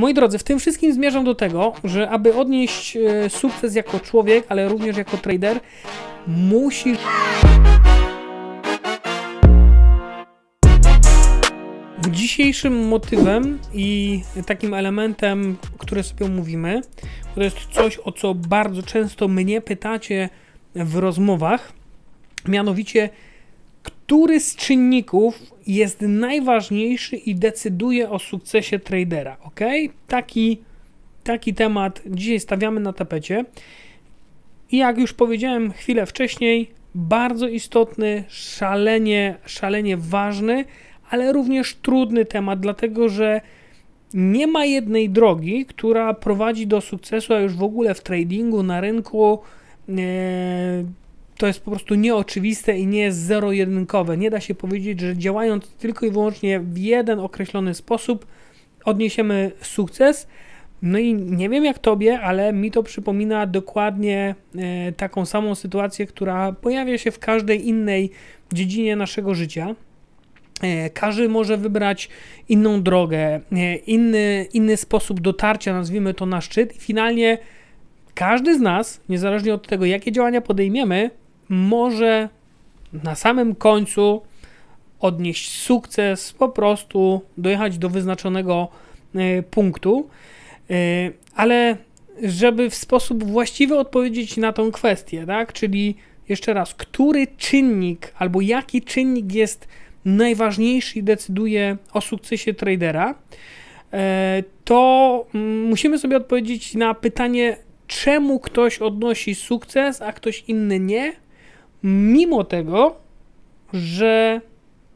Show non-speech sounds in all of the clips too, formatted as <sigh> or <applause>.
Moi drodzy, w tym wszystkim zmierzam do tego, że aby odnieść e, sukces jako człowiek, ale również jako trader, musisz. Dzisiejszym motywem i takim elementem, który sobie mówimy, to jest coś, o co bardzo często mnie pytacie w rozmowach, mianowicie który z czynników jest najważniejszy i decyduje o sukcesie tradera, ok? Taki, taki temat dzisiaj stawiamy na tapecie. I jak już powiedziałem chwilę wcześniej, bardzo istotny, szalenie, szalenie ważny, ale również trudny temat, dlatego że nie ma jednej drogi, która prowadzi do sukcesu, a już w ogóle w tradingu na rynku e, to jest po prostu nieoczywiste i nie jest zero-jedynkowe. Nie da się powiedzieć, że działając tylko i wyłącznie w jeden określony sposób odniesiemy sukces. No i nie wiem jak tobie, ale mi to przypomina dokładnie e, taką samą sytuację, która pojawia się w każdej innej dziedzinie naszego życia. E, każdy może wybrać inną drogę, e, inny, inny sposób dotarcia, nazwijmy to na szczyt, i finalnie każdy z nas, niezależnie od tego, jakie działania podejmiemy, może na samym końcu odnieść sukces, po prostu dojechać do wyznaczonego e, punktu, e, ale żeby w sposób właściwy odpowiedzieć na tą kwestię, tak? Czyli jeszcze raz, który czynnik albo jaki czynnik jest najważniejszy i decyduje o sukcesie tradera, e, to mm, musimy sobie odpowiedzieć na pytanie, czemu ktoś odnosi sukces, a ktoś inny nie, Mimo tego, że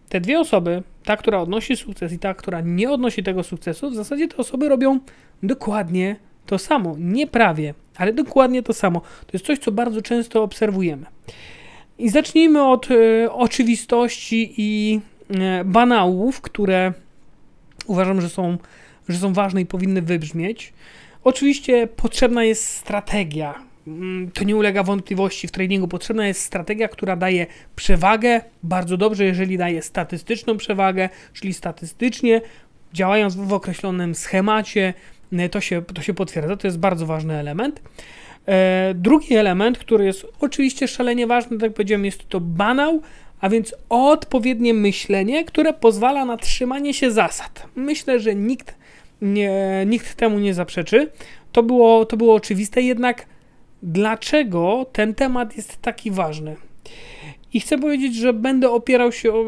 te dwie osoby, ta, która odnosi sukces i ta, która nie odnosi tego sukcesu, w zasadzie te osoby robią dokładnie to samo. Nie prawie, ale dokładnie to samo. To jest coś, co bardzo często obserwujemy. I zacznijmy od y, oczywistości i y, banałów, które uważam, że są, że są ważne i powinny wybrzmieć. Oczywiście potrzebna jest strategia Mm, to nie ulega wątpliwości, w tradingu potrzebna jest strategia, która daje przewagę, bardzo dobrze, jeżeli daje statystyczną przewagę, czyli statystycznie działając w określonym schemacie, e, to się, to się potwierdza, to jest bardzo ważny element. E, drugi element, który jest oczywiście szalenie ważny, tak jak powiedziałem, jest to banał, a więc odpowiednie myślenie, które pozwala na trzymanie się zasad. Myślę, że nikt, nie, nikt temu nie zaprzeczy. To było, to było oczywiste, jednak dlaczego ten temat jest taki ważny. I chcę powiedzieć, że będę opierał się o,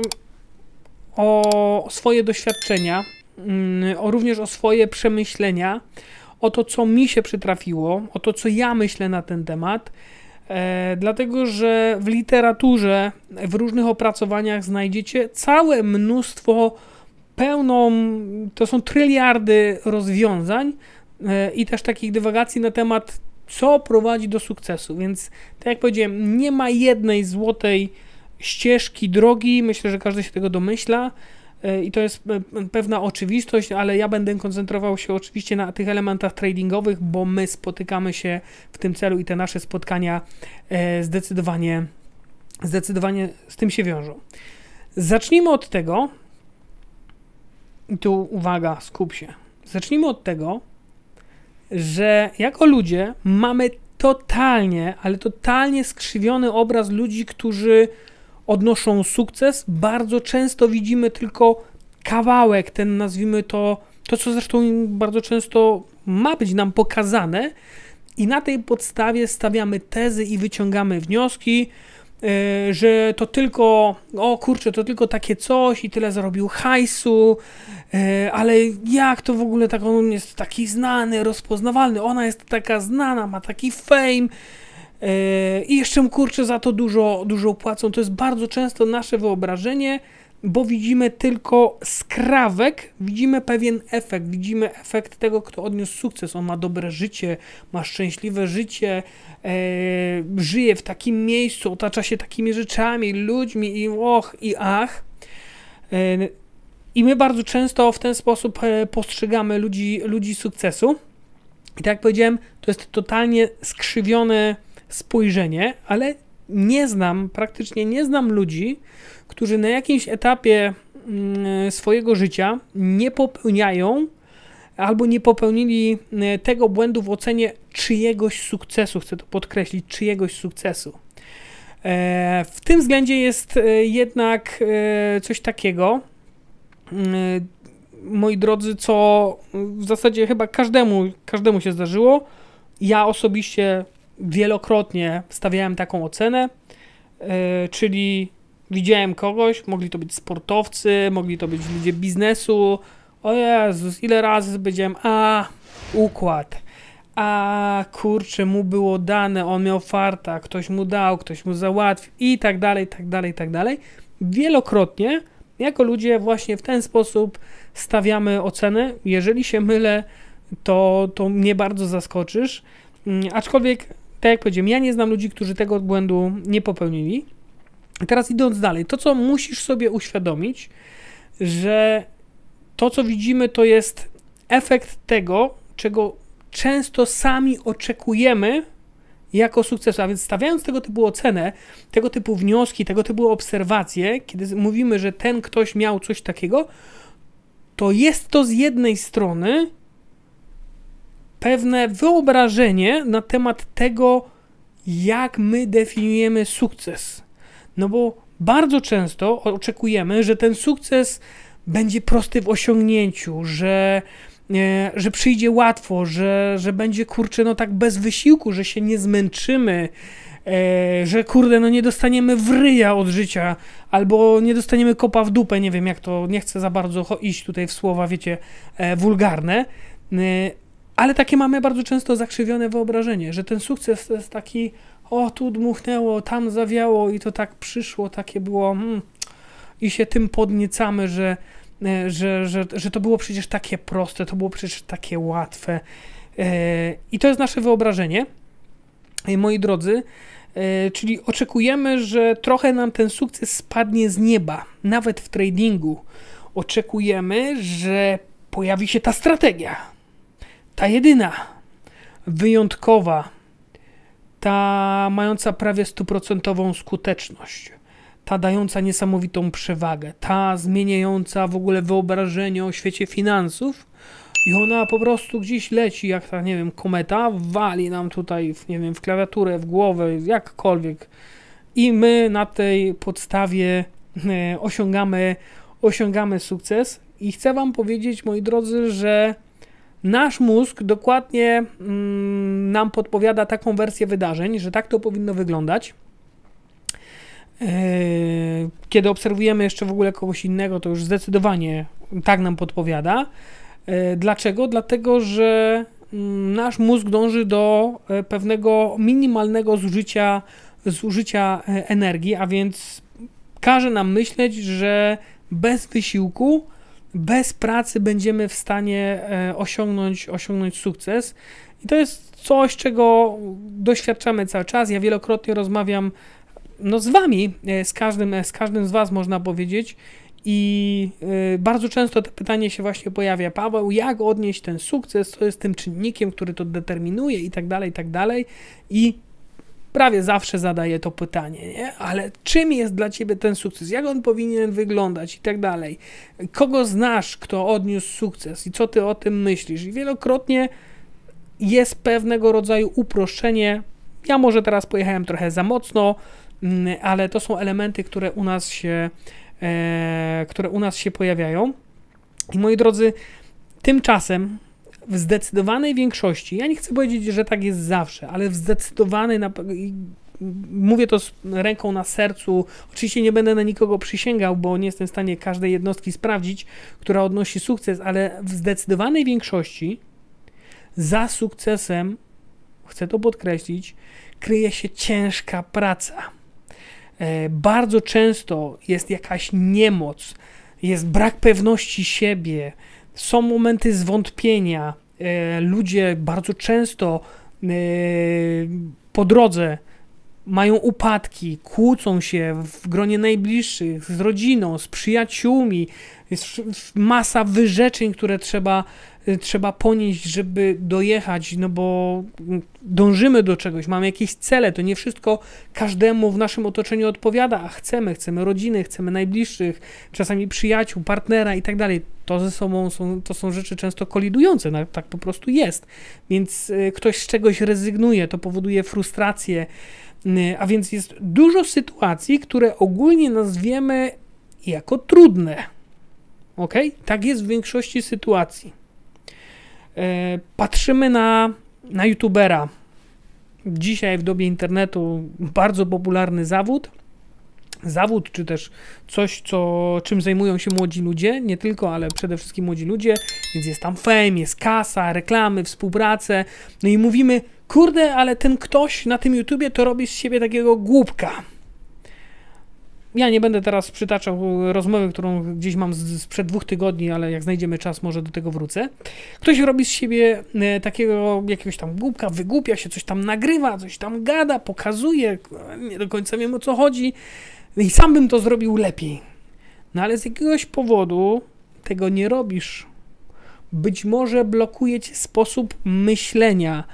o swoje doświadczenia, mm, o również o swoje przemyślenia, o to, co mi się przytrafiło, o to, co ja myślę na ten temat, e, dlatego że w literaturze, w różnych opracowaniach znajdziecie całe mnóstwo pełną, to są tryliardy rozwiązań e, i też takich dywagacji na temat co prowadzi do sukcesu. Więc, tak jak powiedziałem, nie ma jednej złotej ścieżki, drogi. Myślę, że każdy się tego domyśla e, i to jest pewna oczywistość, ale ja będę koncentrował się oczywiście na tych elementach tradingowych, bo my spotykamy się w tym celu i te nasze spotkania e, zdecydowanie, zdecydowanie z tym się wiążą. Zacznijmy od tego, i tu uwaga, skup się. Zacznijmy od tego, że jako ludzie mamy totalnie, ale totalnie skrzywiony obraz ludzi, którzy odnoszą sukces. Bardzo często widzimy tylko kawałek, ten nazwijmy to, to co zresztą bardzo często ma być nam pokazane, i na tej podstawie stawiamy tezy i wyciągamy wnioski. Y, że to tylko, o kurczę, to tylko takie coś i tyle zarobił hajsu, y, ale jak to w ogóle tak on jest taki znany, rozpoznawalny, ona jest taka znana, ma taki fame y, i jeszcze kurczę za to dużo, dużo płacą. To jest bardzo często nasze wyobrażenie, bo widzimy tylko skrawek, widzimy pewien efekt, widzimy efekt tego, kto odniósł sukces. On ma dobre życie, ma szczęśliwe życie, e, żyje w takim miejscu, otacza się takimi rzeczami, ludźmi i och, i ach. E, I my bardzo często w ten sposób e, postrzegamy ludzi, ludzi sukcesu. I tak jak powiedziałem, to jest totalnie skrzywione spojrzenie, ale nie znam, praktycznie nie znam ludzi, którzy na jakimś etapie mm, swojego życia nie popełniają albo nie popełnili e, tego błędu w ocenie czyjegoś sukcesu. Chcę to podkreślić, czyjegoś sukcesu. E, w tym względzie jest e, jednak coś takiego, moi drodzy, co w zasadzie chyba każdemu, każdemu się zdarzyło. Ja osobiście wielokrotnie stawiałem taką ocenę, e, czyli widziałem kogoś, mogli to być sportowcy, mogli to być ludzie biznesu. O Jezus, ile razy powiedziałem, a układ, a kurczę, mu było dane, on miał farta, ktoś mu dał, ktoś mu załatwił i tak dalej, tak dalej, tak dalej. Wielokrotnie jako ludzie właśnie w ten sposób stawiamy oceny. Jeżeli się mylę, to, to mnie bardzo zaskoczysz. Mm, aczkolwiek tak jak powiedziałem, ja nie znam ludzi, którzy tego błędu nie popełnili. Teraz idąc dalej, to co musisz sobie uświadomić, że to co widzimy to jest efekt tego, czego często sami oczekujemy jako sukcesu. A więc stawiając tego typu ocenę, tego typu wnioski, tego typu obserwacje, kiedy mówimy, że ten ktoś miał coś takiego, to jest to z jednej strony pewne wyobrażenie na temat tego, jak my definiujemy sukces. No bo bardzo często oczekujemy, że ten sukces będzie prosty w osiągnięciu, że, e, że przyjdzie łatwo, że, że będzie kurczę, no tak bez wysiłku, że się nie zmęczymy, e, że kurde, no nie dostaniemy wryja od życia, albo nie dostaniemy kopa w dupę, nie wiem jak to, nie chcę za bardzo iść tutaj w słowa, wiecie, e, wulgarne. Ale takie mamy bardzo często zakrzywione wyobrażenie, że ten sukces to jest taki, o tu dmuchnęło, tam zawiało i to tak przyszło, takie było. Hmm. I się tym podniecamy, że, e, że, że, że to było przecież takie proste, to było przecież takie łatwe. E, I to jest nasze wyobrażenie, e, moi drodzy. Czyli oczekujemy, że trochę nam ten sukces spadnie z nieba, nawet w tradingu. Oczekujemy, że pojawi się ta strategia, ta jedyna, wyjątkowa, ta mająca prawie stuprocentową skuteczność, ta dająca niesamowitą przewagę, ta zmieniająca w ogóle wyobrażenie o świecie finansów, i ona po prostu gdzieś leci, jak ta, nie wiem, kometa, wali nam tutaj, nie wiem, w klawiaturę, w głowę, jakkolwiek. I my na tej podstawie e, osiągamy, osiągamy sukces. I chcę Wam powiedzieć, moi drodzy, że Nasz mózg dokładnie mm, nam podpowiada taką wersję wydarzeń, że tak to powinno wyglądać. E, kiedy obserwujemy jeszcze w ogóle kogoś innego, to już zdecydowanie tak nam podpowiada. E, dlaczego? Dlatego, że mm, nasz mózg dąży do e, pewnego minimalnego zużycia, zużycia energii, a więc każe nam myśleć, że bez wysiłku bez pracy będziemy w stanie e, osiągnąć, osiągnąć sukces. I to jest coś, czego doświadczamy cały czas. Ja wielokrotnie rozmawiam no, z wami, e, z każdym, e, z każdym z was można powiedzieć. I bardzo często to pytanie się właśnie pojawia, Paweł, jak odnieść ten sukces, co jest tym czynnikiem, który to determinuje i tak dalej, i tak dalej. I prawie zawsze zadaję to pytanie, nie? ale czym jest dla ciebie ten sukces? Jak on powinien wyglądać i tak dalej? Kogo znasz, kto odniósł sukces i co ty o tym myślisz? I wielokrotnie jest pewnego rodzaju uproszczenie. Ja może teraz pojechałem trochę za mocno, mm, ale to są elementy, które u nas się, e, które u nas się pojawiają. I moi drodzy, tymczasem w zdecydowanej większości, ja nie chcę powiedzieć, że tak jest zawsze, ale w zdecydowanej, na, mówię to z ręką na sercu, oczywiście nie będę na nikogo przysięgał, bo nie jestem w stanie każdej jednostki sprawdzić, która odnosi sukces, ale w zdecydowanej większości za sukcesem, chcę to podkreślić, kryje się ciężka praca. E, bardzo często jest jakaś niemoc, jest brak pewności siebie, są momenty zwątpienia. E, ludzie bardzo często e, po drodze mają upadki, kłócą się w gronie najbliższych, z rodziną, z przyjaciółmi. Jest masa wyrzeczeń, które trzeba Y, trzeba ponieść, żeby dojechać, no bo dążymy do czegoś, mamy jakieś cele, to nie wszystko każdemu w naszym otoczeniu odpowiada, a chcemy, chcemy rodziny, chcemy najbliższych, czasami przyjaciół, partnera i tak dalej. To ze sobą są, to są rzeczy często kolidujące, no, tak po prostu jest. Więc y, ktoś z czegoś rezygnuje, to powoduje frustrację, y, a więc jest dużo sytuacji, które ogólnie nazwiemy jako trudne. Ok? Tak jest w większości sytuacji. E, patrzymy na, na youtubera. Dzisiaj w dobie internetu bardzo popularny zawód. Zawód, czy też coś, co, czym zajmują się młodzi ludzie, nie tylko, ale przede wszystkim młodzi ludzie, więc jest tam fame, jest kasa, reklamy, współpracę. No i mówimy, kurde, ale ten ktoś na tym YouTubie to robi z siebie takiego głupka ja nie będę teraz przytaczał rozmowy, którą gdzieś mam sprzed dwóch tygodni, ale jak znajdziemy czas, może do tego wrócę. Ktoś robi z siebie e, takiego jakiegoś tam głupka, wygłupia się, coś tam nagrywa, coś tam gada, pokazuje, nie do końca wiem o co chodzi i sam bym to zrobił lepiej. No ale z jakiegoś powodu tego nie robisz. Być może blokuje cię sposób myślenia,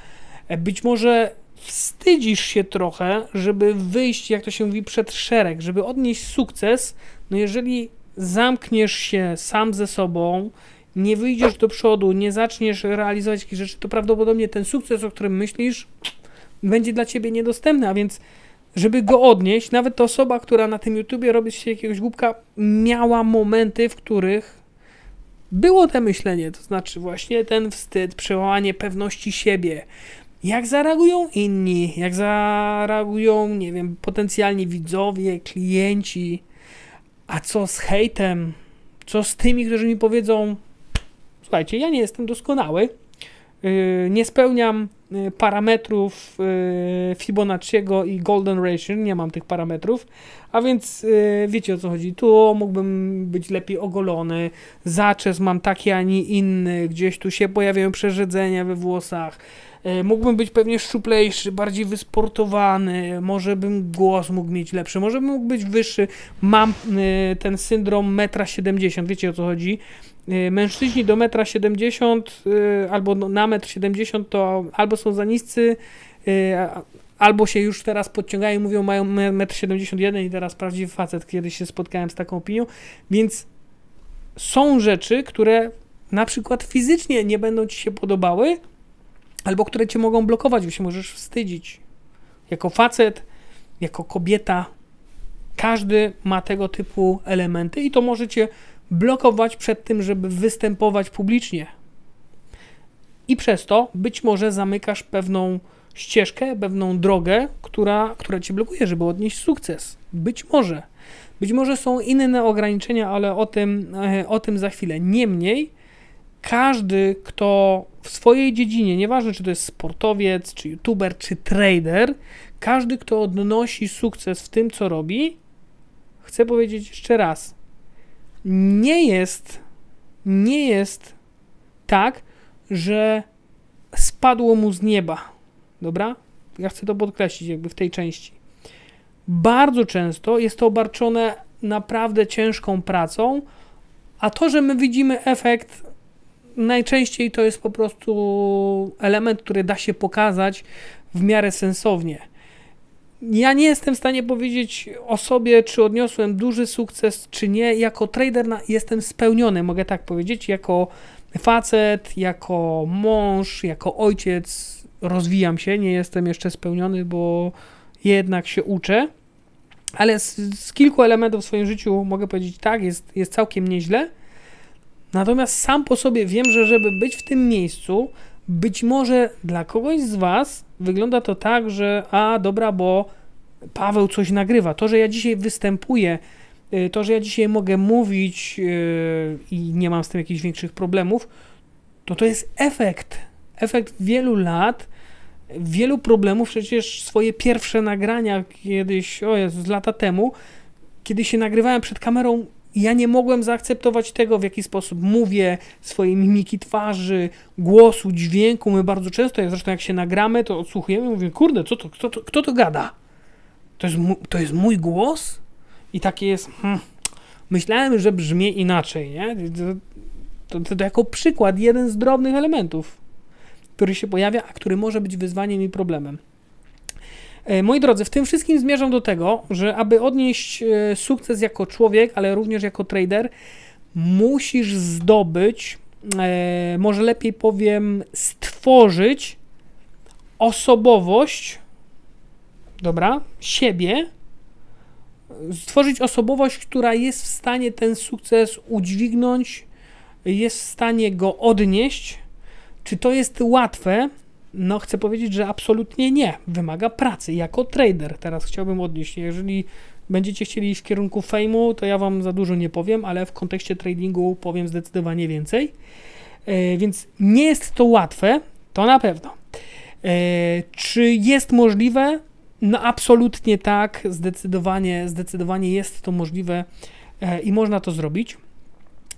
e, być może wstydzisz się trochę, żeby wyjść, jak to się mówi, przed szereg, żeby odnieść sukces, no jeżeli zamkniesz się sam ze sobą, nie wyjdziesz do przodu, nie zaczniesz realizować jakichś rzeczy, to prawdopodobnie ten sukces, o którym myślisz, będzie dla ciebie niedostępny, a więc żeby go odnieść, nawet ta osoba, która na tym YouTubie robi się jakiegoś głupka, miała momenty, w których było to myślenie, to znaczy właśnie ten wstyd, przełamanie pewności siebie, jak zareagują inni, jak zareagują, nie wiem, potencjalni widzowie, klienci, a co z hejtem, co z tymi, którzy mi powiedzą, słuchajcie, ja nie jestem doskonały, y, nie spełniam y, parametrów y, Fibonacciego i Golden Ratio, nie mam tych parametrów, a więc wiecie o co chodzi, tu mógłbym być lepiej ogolony, zaczes mam taki, a nie inny, gdzieś tu się pojawiają przerzedzenia we włosach, E, mógłbym być pewnie szczuplejszy, bardziej wysportowany, może bym głos mógł mieć lepszy, może bym mógł być wyższy. Mam e, ten syndrom metra 70, wiecie o co chodzi? E, mężczyźni do metra 70 albo no, na metr 70 to albo są za niscy, albo się już teraz podciągają i mówią, mają metr 71 i teraz prawdziwy facet, kiedyś się spotkałem z taką opinią, więc są rzeczy, które na przykład fizycznie nie będą ci się podobały, albo które cię mogą blokować, bo się możesz wstydzić. Jako facet, jako kobieta, każdy ma tego typu elementy i to może cię blokować przed tym, żeby występować publicznie. I przez to być może zamykasz pewną ścieżkę, pewną drogę, która, która cię blokuje, żeby odnieść sukces. Być może. Być może są inne ograniczenia, ale o tym, e, o tym za chwilę. Niemniej, każdy, kto w swojej dziedzinie, nieważne czy to jest sportowiec, czy youtuber, czy trader, każdy, kto odnosi sukces w tym, co robi, chcę powiedzieć jeszcze raz, nie jest, nie jest tak, że spadło mu z nieba. Dobra? Ja chcę to podkreślić, jakby w tej części. Bardzo często jest to obarczone naprawdę ciężką pracą, a to, że my widzimy efekt najczęściej to jest po prostu element, który da się pokazać w miarę sensownie. Ja nie jestem w stanie powiedzieć o sobie, czy odniosłem duży sukces, czy nie. Jako trader jestem spełniony, mogę tak powiedzieć. Jako facet, jako mąż, jako ojciec rozwijam się. Nie jestem jeszcze spełniony, bo jednak się uczę. Ale z, z kilku elementów w swoim życiu mogę powiedzieć tak, jest, jest całkiem nieźle. Natomiast sam po sobie wiem, że żeby być w tym miejscu, być może dla kogoś z Was wygląda to tak, że a dobra, bo Paweł coś nagrywa. To, że ja dzisiaj występuję, y, to, że ja dzisiaj mogę mówić y, i nie mam z tym jakichś większych problemów, to to jest efekt. Efekt wielu lat, wielu problemów. Przecież swoje pierwsze nagrania kiedyś, o jest z lata temu, kiedy się nagrywałem przed kamerą, i ja nie mogłem zaakceptować tego, w jaki sposób mówię, swojej mimiki twarzy, głosu, dźwięku. My bardzo często, jak zresztą jak się nagramy, to odsłuchujemy i mówię, kurde, co to, kto, to, kto to gada? To jest, to jest mój głos? I takie jest, hmm. myślałem, że brzmi inaczej, nie? To, to, to jako przykład jeden z drobnych elementów, który się pojawia, a który może być wyzwaniem i problemem. E, moi drodzy, w tym wszystkim zmierzam do tego, że aby odnieść e, sukces jako człowiek, ale również jako trader, musisz zdobyć, e, może lepiej powiem, stworzyć osobowość, dobra, siebie, stworzyć osobowość, która jest w stanie ten sukces udźwignąć, jest w stanie go odnieść. Czy to jest łatwe? No, chcę powiedzieć, że absolutnie nie. Wymaga pracy jako trader. Teraz chciałbym odnieść, jeżeli będziecie chcieli iść w kierunku fejmu, to ja wam za dużo nie powiem, ale w kontekście tradingu powiem zdecydowanie więcej. E, więc nie jest to łatwe, to na pewno. E, czy jest możliwe? No absolutnie tak, zdecydowanie, zdecydowanie jest to możliwe e, i można to zrobić.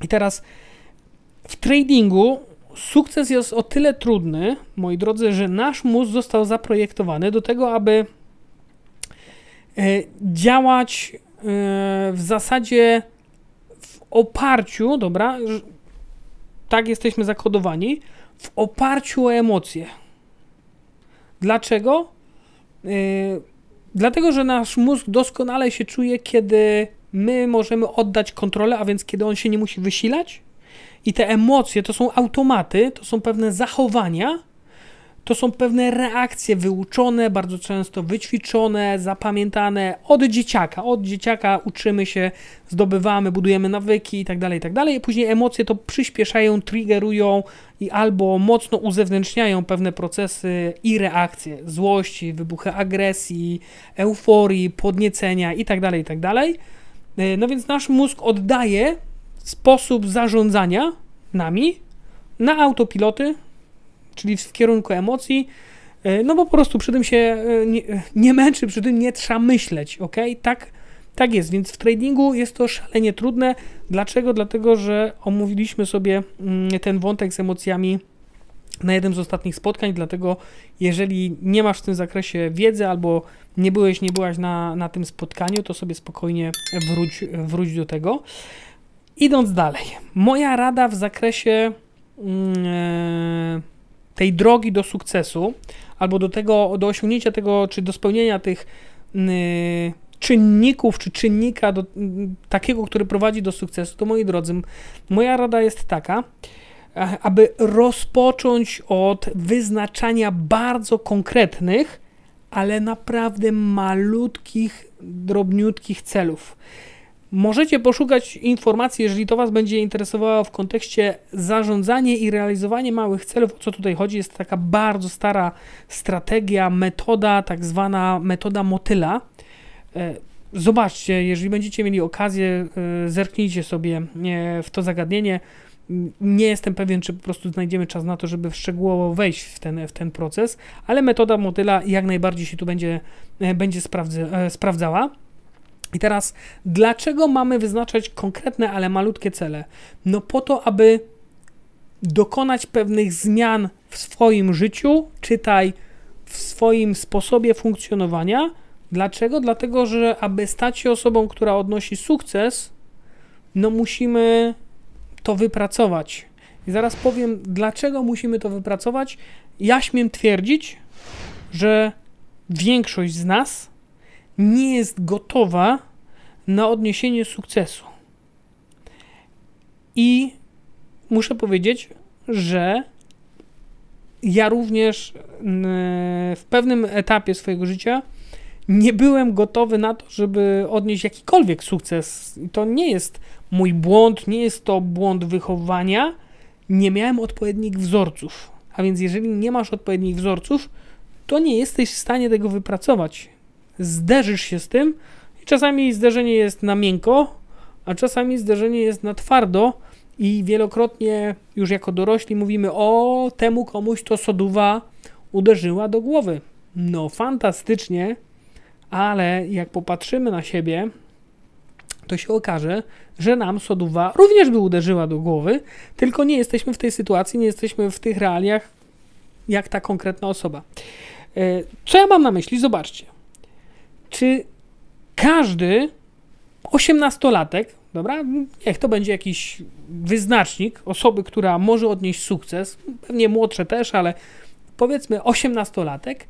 I teraz w tradingu Sukces jest o tyle trudny, moi drodzy, że nasz mózg został zaprojektowany do tego, aby e, działać e, w zasadzie w oparciu, dobra, tak jesteśmy zakodowani, w oparciu o emocje. Dlaczego? E, dlatego, że nasz mózg doskonale się czuje, kiedy my możemy oddać kontrolę, a więc kiedy on się nie musi wysilać, i te emocje to są automaty, to są pewne zachowania, to są pewne reakcje wyuczone, bardzo często wyćwiczone, zapamiętane od dzieciaka. Od dzieciaka uczymy się, zdobywamy, budujemy nawyki itd., itd. I tak tak później emocje to przyspieszają, triggerują i albo mocno uzewnętrzniają pewne procesy i reakcje złości, wybuchy agresji, euforii, podniecenia itd., tak itd. E, no więc nasz mózg oddaje sposób zarządzania nami na autopiloty, czyli w kierunku emocji, e, no bo po prostu przy tym się e, nie, nie męczy, przy tym nie trzeba myśleć, ok? Tak, tak jest, więc w tradingu jest to szalenie trudne. Dlaczego? Dlatego, że omówiliśmy sobie mm, ten wątek z emocjami na jednym z ostatnich spotkań, dlatego jeżeli nie masz w tym zakresie wiedzy albo nie byłeś, nie byłaś na, na tym spotkaniu, to sobie spokojnie wróć, wróć do tego. Idąc dalej, moja rada w zakresie mm, e, tej drogi do sukcesu, albo do tego, do osiągnięcia tego, czy do spełnienia tych mm, e, czynników, czy czynnika do, mm, takiego, który prowadzi do sukcesu, to moi drodzy, moja rada jest taka, e, aby rozpocząć od wyznaczania bardzo konkretnych, ale naprawdę malutkich, drobniutkich celów. Możecie poszukać informacji, jeżeli to Was będzie interesowało w kontekście zarządzanie i realizowanie małych celów. O co tutaj chodzi? Jest taka bardzo stara strategia, metoda, tak zwana metoda motyla. E, zobaczcie, jeżeli będziecie mieli okazję, e, zerknijcie sobie e, w to zagadnienie. Nie jestem pewien, czy po prostu znajdziemy czas na to, żeby szczegółowo wejść w ten, w ten proces, ale metoda motyla jak najbardziej się tu będzie, będzie sprawdza, sprawdzała. I teraz, dlaczego mamy wyznaczać konkretne, ale malutkie cele? No po to, aby dokonać pewnych zmian w swoim życiu, czytaj w swoim sposobie funkcjonowania. Dlaczego? Dlatego, że aby stać się osobą, która odnosi sukces, no musimy to wypracować. I zaraz powiem, dlaczego musimy to wypracować. Ja śmiem twierdzić, że większość z nas nie jest gotowa na odniesienie sukcesu. I muszę powiedzieć, że ja również w pewnym etapie swojego życia nie byłem gotowy na to, żeby odnieść jakikolwiek sukces. I to nie jest mój błąd, nie jest to błąd wychowania. Nie miałem odpowiednich wzorców. A więc, jeżeli nie masz odpowiednich wzorców, to nie jesteś w stanie tego wypracować zderzysz się z tym i czasami zderzenie jest na miękko, a czasami zderzenie jest na twardo i wielokrotnie już jako dorośli mówimy o temu komuś to soduwa uderzyła do głowy. No fantastycznie, ale jak popatrzymy na siebie, to się okaże, że nam soduwa również by uderzyła do głowy, tylko nie jesteśmy w tej sytuacji, nie jesteśmy w tych realiach jak ta konkretna osoba. E, co ja mam na myśli? Zobaczcie. Czy każdy osiemnastolatek, dobra, niech to będzie jakiś wyznacznik osoby, która może odnieść sukces, pewnie młodsze też, ale powiedzmy osiemnastolatek,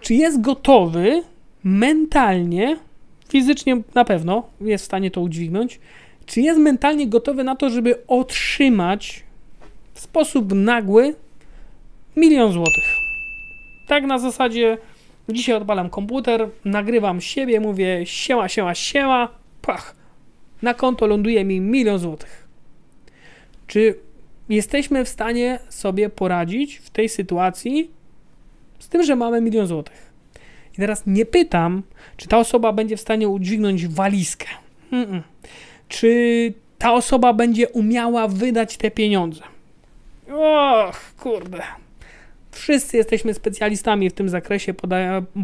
czy jest gotowy mentalnie, fizycznie na pewno jest w stanie to udźwignąć, czy jest mentalnie gotowy na to, żeby otrzymać w sposób nagły milion złotych. Tak na zasadzie Dzisiaj odpalam komputer, nagrywam siebie, mówię siema, siema, siema, pach. Na konto ląduje mi milion złotych. Czy jesteśmy w stanie sobie poradzić w tej sytuacji z tym, że mamy milion złotych? I teraz nie pytam, czy ta osoba będzie w stanie udźwignąć walizkę. Mm -mm. Czy ta osoba będzie umiała wydać te pieniądze? Och, kurde, Wszyscy jesteśmy specjalistami w tym zakresie,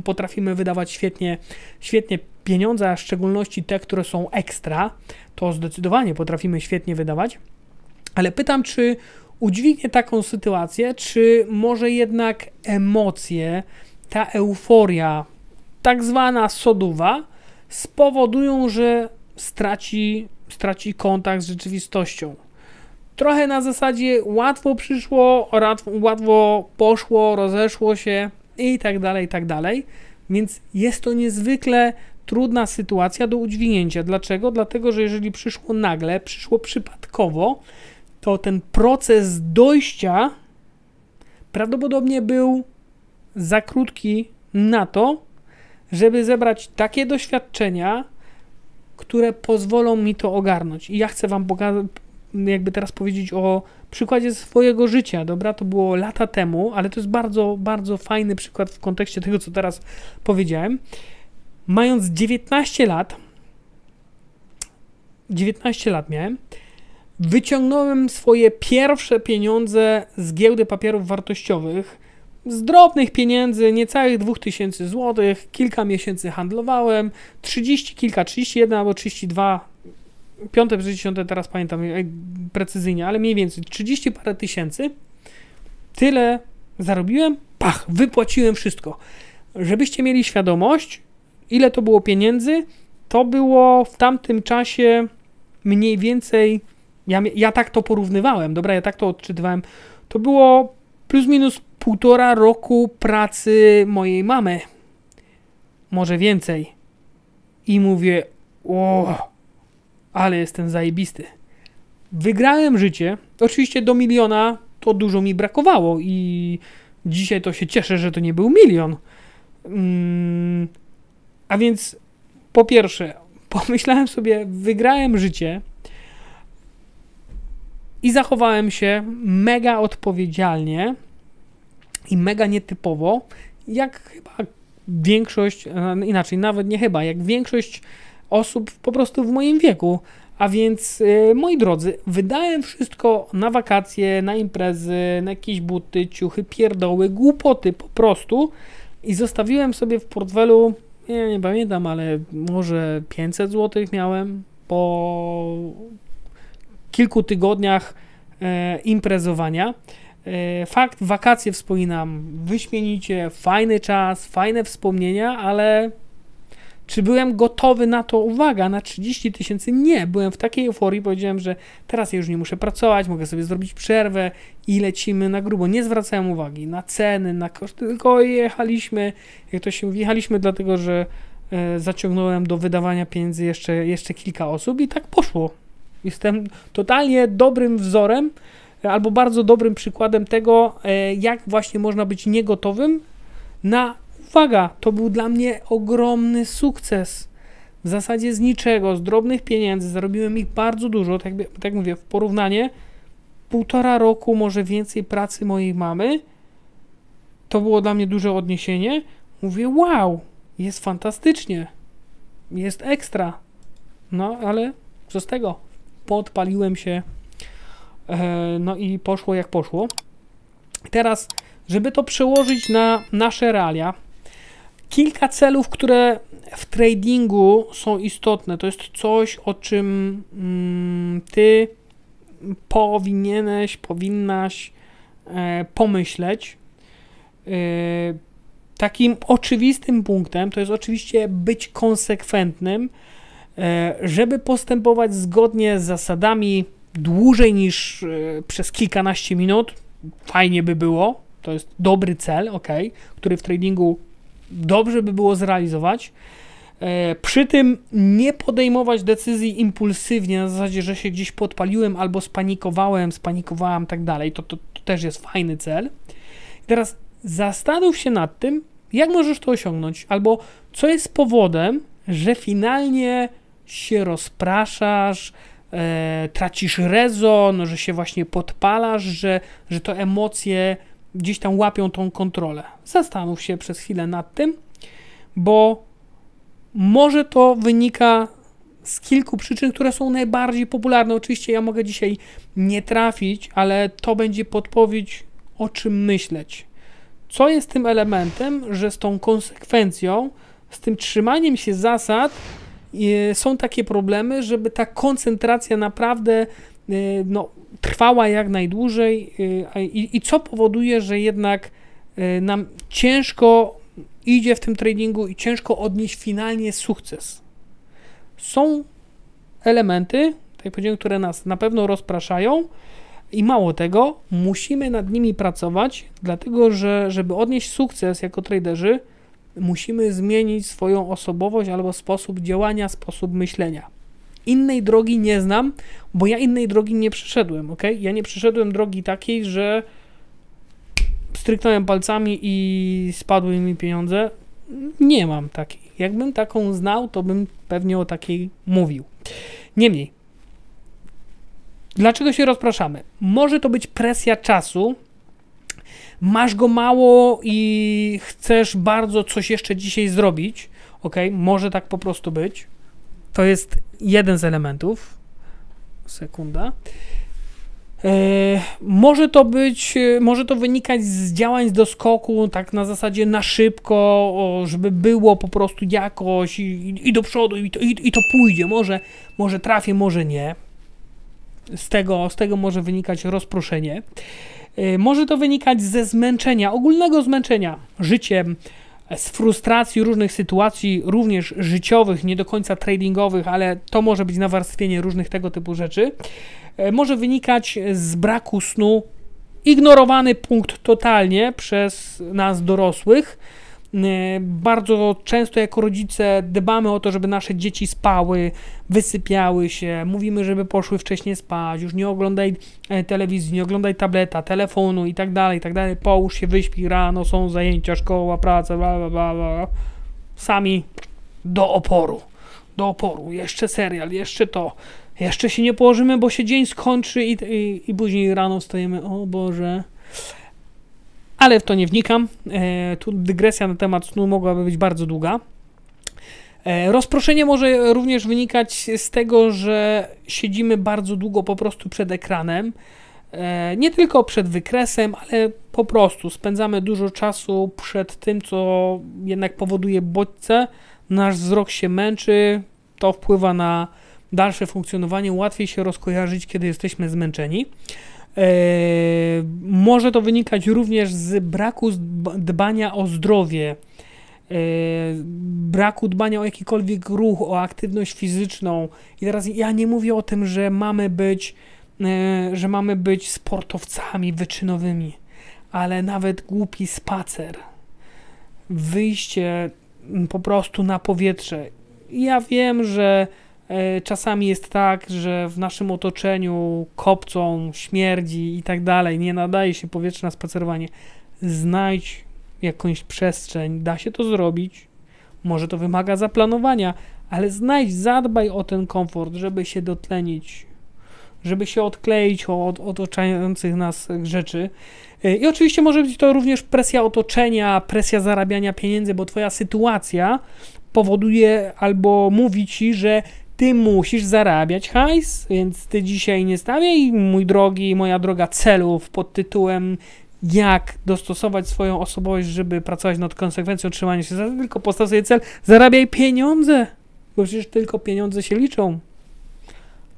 potrafimy wydawać świetnie, świetnie pieniądze, a w szczególności te, które są ekstra, to zdecydowanie potrafimy świetnie wydawać. Ale pytam, czy udźwignie taką sytuację, czy może jednak emocje, ta euforia, tak zwana soduwa, spowodują, że straci, straci kontakt z rzeczywistością trochę na zasadzie łatwo przyszło, łatwo poszło, rozeszło się i tak dalej, i tak dalej. Więc jest to niezwykle trudna sytuacja do udźwignięcia. Dlaczego? Dlatego, że jeżeli przyszło nagle, przyszło przypadkowo, to ten proces dojścia prawdopodobnie był za krótki na to, żeby zebrać takie doświadczenia, które pozwolą mi to ogarnąć. I ja chcę Wam jakby teraz powiedzieć o przykładzie swojego życia, dobra? To było lata temu, ale to jest bardzo, bardzo fajny przykład w kontekście tego, co teraz powiedziałem. Mając 19 lat, 19 lat miałem, wyciągnąłem swoje pierwsze pieniądze z giełdy papierów wartościowych. Z drobnych pieniędzy, niecałych 2000 zł, kilka miesięcy handlowałem, 30 kilka, 31 albo 32 piąte przez dziesiąte, teraz pamiętam precyzyjnie, ale mniej więcej 30 parę tysięcy, tyle zarobiłem, pach, wypłaciłem wszystko. Żebyście mieli świadomość, ile to było pieniędzy, to było w tamtym czasie mniej więcej, ja, ja tak to porównywałem, dobra, ja tak to odczytywałem, to było plus minus półtora roku pracy mojej mamy. Może więcej. I mówię, o, ale jestem zajebisty. Wygrałem życie. Oczywiście do miliona to dużo mi brakowało i dzisiaj to się cieszę, że to nie był milion. Mm, a więc po pierwsze, <laughs> pomyślałem sobie, wygrałem życie i zachowałem się mega odpowiedzialnie i mega nietypowo, jak chyba większość, inaczej, nawet nie chyba, jak większość osób po prostu w moim wieku. A więc, y, moi drodzy, wydałem wszystko na wakacje, na imprezy, na jakieś buty, ciuchy, pierdoły, głupoty po prostu i zostawiłem sobie w portfelu, nie, nie pamiętam, ale może 500 zł miałem po kilku tygodniach e, imprezowania. E, fakt, wakacje wspominam wyśmienicie, fajny czas, fajne wspomnienia, ale czy byłem gotowy na to? Uwaga, na 30 tysięcy? Nie. Byłem w takiej euforii, powiedziałem, że teraz ja już nie muszę pracować, mogę sobie zrobić przerwę i lecimy na grubo. Nie zwracałem uwagi na ceny, na koszty, tylko jechaliśmy, jak to się mówi, jechaliśmy dlatego, że e, zaciągnąłem do wydawania pieniędzy jeszcze, jeszcze kilka osób i tak poszło. Jestem totalnie dobrym wzorem e, albo bardzo dobrym przykładem tego, e, jak właśnie można być niegotowym na Uwaga, to był dla mnie ogromny sukces. W zasadzie z niczego, z drobnych pieniędzy, zarobiłem ich bardzo dużo, tak, tak mówię, w porównanie półtora roku, może więcej pracy mojej mamy. To było dla mnie duże odniesienie. Mówię, wow, jest fantastycznie, jest ekstra. No, ale co z tego? Podpaliłem się, e, no i poszło jak poszło. Teraz, żeby to przełożyć na nasze realia, Kilka celów, które w tradingu są istotne. To jest coś, o czym mm, ty powinieneś, powinnaś e, pomyśleć. E, takim oczywistym punktem to jest oczywiście być konsekwentnym, e, żeby postępować zgodnie z zasadami dłużej niż przez kilkanaście minut. Fajnie by było. To jest dobry cel, ok, który w tradingu dobrze by było zrealizować. E, przy tym nie podejmować decyzji impulsywnie, na zasadzie, że się gdzieś podpaliłem albo spanikowałem, spanikowałam, tak dalej. To, to, to też jest fajny cel. I teraz zastanów się nad tym, jak możesz to osiągnąć, albo co jest powodem, że finalnie się rozpraszasz, e, tracisz rezon, że się właśnie podpalasz, że, że to emocje gdzieś tam łapią tą kontrolę. Zastanów się przez chwilę nad tym, bo może to wynika z kilku przyczyn, które są najbardziej popularne. Oczywiście ja mogę dzisiaj nie trafić, ale to będzie podpowiedź, o czym myśleć. Co jest tym elementem, że z tą konsekwencją, z tym trzymaniem się zasad e, są takie problemy, żeby ta koncentracja naprawdę e, no, trwała jak najdłużej y, i, i co powoduje, że jednak y, nam ciężko idzie w tym tradingu i ciężko odnieść finalnie sukces. Są elementy, tak powiedziałem, które nas na pewno rozpraszają i mało tego, musimy nad nimi pracować, dlatego że żeby odnieść sukces jako traderzy, musimy zmienić swoją osobowość albo sposób działania, sposób myślenia. Innej drogi nie znam, bo ja innej drogi nie przeszedłem, ok? Ja nie przeszedłem drogi takiej, że stryknąłem palcami i spadły mi pieniądze. Nie mam takiej. Jakbym taką znał, to bym pewnie o takiej mówił. Niemniej, dlaczego się rozpraszamy? Może to być presja czasu, masz go mało i chcesz bardzo coś jeszcze dzisiaj zrobić, ok, może tak po prostu być. To jest jeden z elementów. Sekunda. E, może to być, może to wynikać z działań z doskoku, tak na zasadzie na szybko, żeby było po prostu jakoś i, i do przodu i to, i, i to pójdzie. Może, może trafię, może nie. Z tego, z tego może wynikać rozproszenie. E, może to wynikać ze zmęczenia, ogólnego zmęczenia życiem, z frustracji różnych sytuacji, również życiowych, nie do końca tradingowych, ale to może być nawarstwienie różnych tego typu rzeczy, e, może wynikać z braku snu, ignorowany punkt totalnie przez nas dorosłych Y, bardzo często jako rodzice dbamy o to, żeby nasze dzieci spały, wysypiały się, mówimy, żeby poszły wcześniej spać, już nie oglądaj e, telewizji, nie oglądaj tableta, telefonu i tak dalej, tak dalej, połóż się, wyśpi rano, są zajęcia, szkoła, praca, bla, bla, bla, bla. Sami do oporu, do oporu, jeszcze serial, jeszcze to, jeszcze się nie położymy, bo się dzień skończy i, i, i później rano wstajemy, o Boże, ale w to nie wnikam. E, tu dygresja na temat snu mogłaby być bardzo długa. E, rozproszenie może również wynikać z tego, że siedzimy bardzo długo po prostu przed ekranem. E, nie tylko przed wykresem, ale po prostu spędzamy dużo czasu przed tym, co jednak powoduje bodźce. Nasz wzrok się męczy, to wpływa na dalsze funkcjonowanie. Łatwiej się rozkojarzyć, kiedy jesteśmy zmęczeni. E, może to wynikać również z braku dbania o zdrowie, e, braku dbania o jakikolwiek ruch, o aktywność fizyczną. I teraz ja nie mówię o tym, że mamy być, e, że mamy być sportowcami wyczynowymi, ale nawet głupi spacer, wyjście po prostu na powietrze. Ja wiem, że E, czasami jest tak, że w naszym otoczeniu kopcą, śmierdzi i tak dalej, nie nadaje się powietrze na spacerowanie. Znajdź jakąś przestrzeń, da się to zrobić. Może to wymaga zaplanowania, ale znajdź, zadbaj o ten komfort, żeby się dotlenić, żeby się odkleić od otaczających nas rzeczy. E, I oczywiście może być to również presja otoczenia, presja zarabiania pieniędzy, bo Twoja sytuacja powoduje albo mówi Ci, że ty musisz zarabiać hajs, więc ty dzisiaj nie stawiaj, mój drogi, moja droga, celów pod tytułem jak dostosować swoją osobowość, żeby pracować nad konsekwencją trzymania się zasad, tylko postaw sobie cel, zarabiaj pieniądze, bo przecież tylko pieniądze się liczą.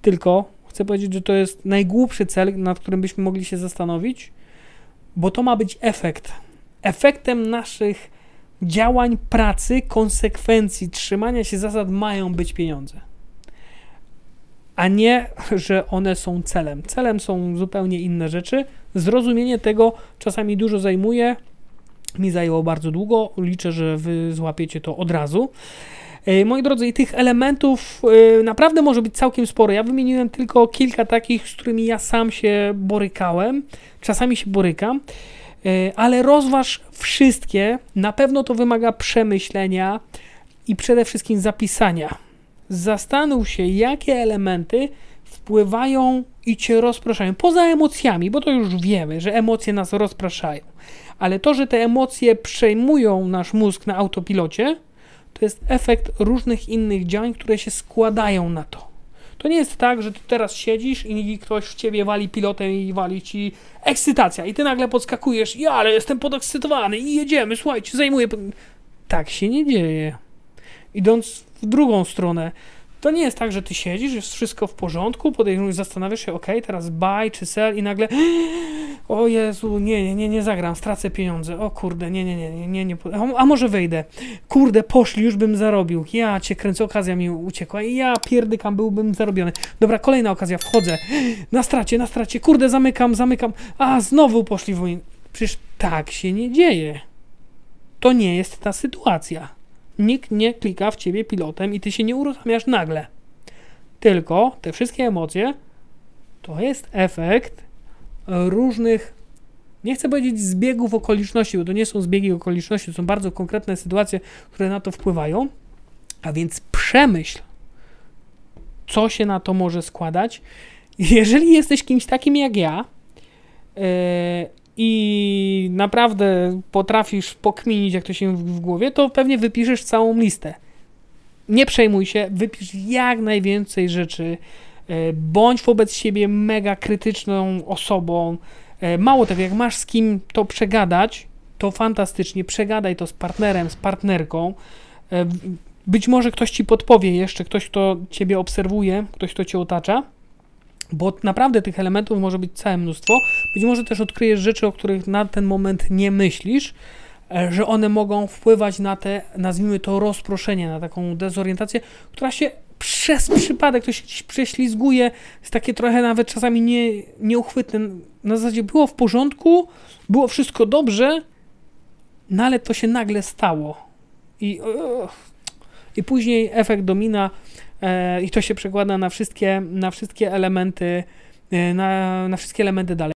Tylko chcę powiedzieć, że to jest najgłupszy cel, nad którym byśmy mogli się zastanowić, bo to ma być efekt. Efektem naszych działań, pracy, konsekwencji, trzymania się zasad mają być pieniądze a nie, że one są celem. Celem są zupełnie inne rzeczy. Zrozumienie tego czasami dużo zajmuje. Mi zajęło bardzo długo. Liczę, że wy złapiecie to od razu. E, moi drodzy, i tych elementów e, naprawdę może być całkiem sporo. Ja wymieniłem tylko kilka takich, z którymi ja sam się borykałem, czasami się borykam, e, ale rozważ wszystkie. Na pewno to wymaga przemyślenia i przede wszystkim zapisania zastanów się, jakie elementy wpływają i cię rozpraszają. Poza emocjami, bo to już wiemy, że emocje nas rozpraszają. Ale to, że te emocje przejmują nasz mózg na autopilocie, to jest efekt różnych innych działań, które się składają na to. To nie jest tak, że ty teraz siedzisz i ktoś w ciebie wali pilotem i wali ci ekscytacja i ty nagle podskakujesz i ale jestem podekscytowany i jedziemy, słuchajcie, zajmuję... Tak się nie dzieje. Idąc w drugą stronę. To nie jest tak, że ty siedzisz, jest wszystko w porządku, podejmujesz, zastanawiasz się, ok, teraz buy czy sell i nagle <gasps> o Jezu, nie, nie, nie, nie zagram, stracę pieniądze, o kurde, nie, nie, nie, nie, nie, nie a, może wejdę, kurde, poszli, już bym zarobił, ja cię kręcę, okazja mi uciekła, ja pierdykam, byłbym zarobiony, dobra, kolejna okazja, wchodzę, <gasps> na stracie, na stracie, kurde, zamykam, zamykam, a znowu poszli w win, przecież tak się nie dzieje, to nie jest ta sytuacja nikt nie klika w ciebie pilotem i ty się nie uruchamiasz nagle. Tylko te wszystkie emocje to jest efekt różnych, nie chcę powiedzieć zbiegów okoliczności, bo to nie są zbiegi okoliczności, to są bardzo konkretne sytuacje, które na to wpływają. A więc przemyśl, co się na to może składać. Jeżeli jesteś kimś takim jak ja, e, i naprawdę potrafisz pokminić, jak to się w, w głowie, to pewnie wypiszesz całą listę. Nie przejmuj się, wypisz jak najwięcej rzeczy. E, bądź wobec siebie mega krytyczną osobą. E, mało tego, jak masz z kim to przegadać, to fantastycznie przegadaj to z partnerem, z partnerką. E, być może ktoś ci podpowie jeszcze, ktoś, kto ciebie obserwuje, ktoś, kto cię otacza bo naprawdę tych elementów może być całe mnóstwo. Być może też odkryjesz rzeczy, o których na ten moment nie myślisz, e, że one mogą wpływać na te, nazwijmy to, rozproszenie, na taką dezorientację, która się przez przypadek, to się gdzieś prześlizguje, jest takie trochę nawet czasami nie, nieuchwytne. Na zasadzie było w porządku, było wszystko dobrze, no ale to się nagle stało. I, i później efekt domina E, i to się przekłada na wszystkie, na wszystkie elementy, e, na, na wszystkie elementy dalej.